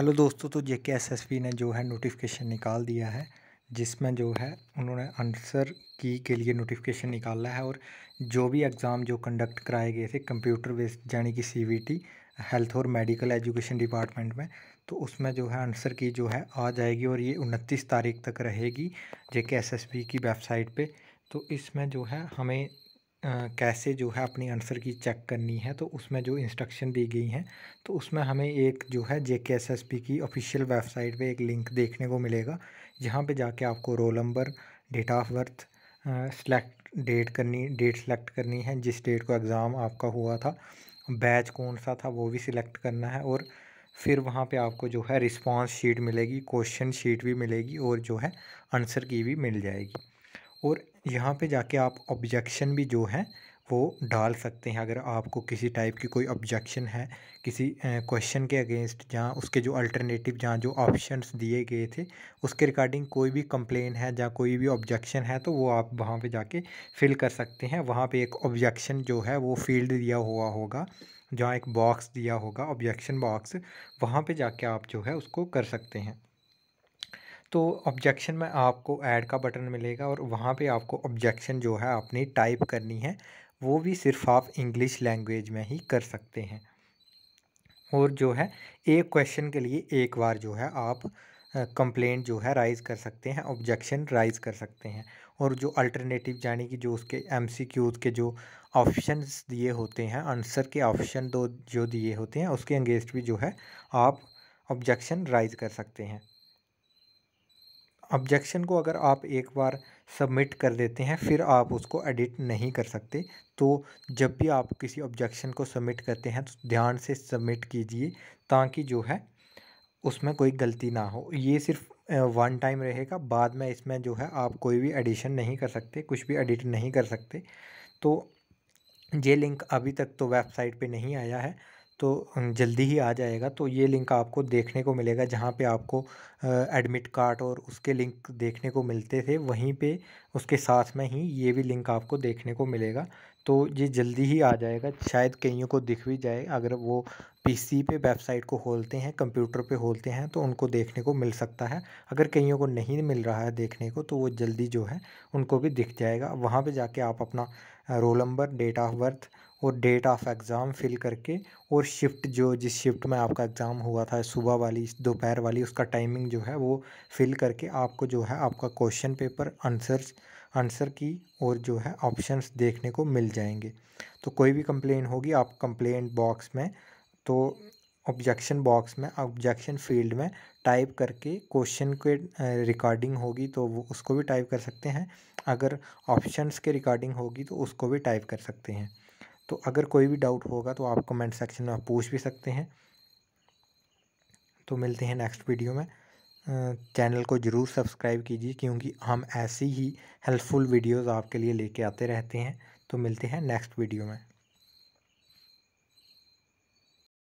hello दोस्तों तो जे K S S P ने जो है नोटिफिकेशन निकाल दिया है जिसमें जो है उन्होंने आंसर की के लिए नोटिफिकेशन निकाला है और जो भी एग्ज़ाम जो कंडक्ट कराए गए थे कंप्यूटर बेस्ड यानी कि सी वी टी हेल्थ और मेडिकल एजुकेशन डिपार्टमेंट में तो उसमें जो है आंसर की जो है आ जाएगी और ये उनतीस तारीख तक रहेगी J K S S P की वेबसाइट पर तो इसमें जो है हमें कैसे जो है अपनी आंसर की चेक करनी है तो उसमें जो इंस्ट्रक्शन दी गई हैं तो उसमें हमें एक जो है J K S S P की ऑफिशियल वेबसाइट पे एक लिंक देखने को मिलेगा जहाँ पे जाके आपको roll number date of birth select date करनी डेट सेलेक्ट करनी है जिस डेट को एग्ज़ाम आपका हुआ था बैच कौन सा था वो भी सिलेक्ट करना है और फिर वहाँ पे आपको जो है रिस्पांस शीट मिलेगी क्वेश्चन शीट भी मिलेगी और जो है आंसर की भी मिल जाएगी और यहाँ पे जाके आप ऑब्जेक्शन भी जो है वो डाल सकते हैं अगर आपको किसी टाइप की कोई ऑब्जेक्शन है किसी क्वेश्चन के अगेंस्ट जहाँ उसके जो अल्टरनेटिव जहाँ जो ऑप्शंस दिए गए थे उसके रिगार्डिंग कोई भी कंप्लेन है जहाँ कोई भी ऑब्जेक्शन है तो वो आप वहाँ पे जाके फिल कर सकते हैं वहाँ पे एक ऑब्जेक्शन जो है वो फील्ड दिया हुआ होगा जहाँ एक बॉक्स दिया होगा ऑब्जेक्शन बॉक्स वहाँ पर जाके आप जो है उसको कर सकते हैं तो ऑब्जेक्शन में आपको ऐड का बटन मिलेगा और वहाँ पे आपको ऑब्जेक्शन जो है अपनी टाइप करनी है वो भी सिर्फ आप इंग्लिश लैंग्वेज में ही कर सकते हैं और जो है एक क्वेश्चन के लिए एक बार जो है आप कंप्लेंट जो है राइज़ कर सकते हैं ऑब्जेक्शन राइज़ कर सकते हैं और जो अल्टरनेटिव यानी कि जो उसके एम के जो ऑप्शन दिए होते हैं आंसर के ऑप्शन दो जो दिए होते हैं उसके अंगेंस्ट भी जो है आप ऑब्जेक्शन राइज़ कर सकते हैं ऑब्जेक्शन को अगर आप एक बार सबमिट कर देते हैं फिर आप उसको एडिट नहीं कर सकते तो जब भी आप किसी ऑब्जेक्शन को सबमिट करते हैं तो ध्यान से सबमिट कीजिए ताकि जो है उसमें कोई गलती ना हो ये सिर्फ वन टाइम रहेगा बाद में इसमें जो है आप कोई भी एडिशन नहीं कर सकते कुछ भी एडिट नहीं कर सकते तो ये लिंक अभी तक तो वेबसाइट पे नहीं आया है तो जल्दी ही आ जाएगा तो ये लिंक आपको देखने को मिलेगा जहाँ पे आपको एडमिट कार्ड और उसके लिंक देखने को मिलते थे वहीं पे उसके साथ में ही ये भी लिंक आपको देखने को मिलेगा तो ये जल्दी ही आ जाएगा शायद कईयों को दिख भी जाए अगर वो पीसी पे वेबसाइट को खोलते हैं कंप्यूटर पे खोलते हैं तो उनको देखने को मिल सकता है अगर कईयों को नहीं मिल रहा है देखने को तो वो जल्दी जो है उनको भी दिख जाएगा वहाँ पर जाके आप अपना roll number date of birth और डेट ऑफ एग्ज़ाम फिल करके और शिफ्ट जो जिस शिफ्ट में आपका एग्ज़ाम हुआ था सुबह वाली दोपहर वाली उसका टाइमिंग जो है वो फिल करके आपको जो है आपका क्वेश्चन पेपर आंसर आंसर की और जो है ऑप्शंस देखने को मिल जाएंगे तो कोई भी कंप्लेन होगी आप कंप्लेंट बॉक्स में तो ऑब्जेक्शन बॉक्स में ऑब्जेक्शन फील्ड में टाइप करके क्वेश्चन के रिकॉर्डिंग होगी तो वो उसको भी टाइप कर सकते हैं अगर ऑप्शंस के रिकॉर्डिंग होगी तो उसको भी टाइप कर सकते हैं तो अगर कोई भी डाउट होगा तो आप कमेंट सेक्शन में आप पूछ भी सकते हैं तो मिलते हैं नेक्स्ट वीडियो में चैनल को ज़रूर सब्सक्राइब कीजिए क्योंकि हम ऐसी ही हेल्पफुल वीडियोस आपके लिए लेके आते रहते हैं तो मिलते हैं नेक्स्ट वीडियो में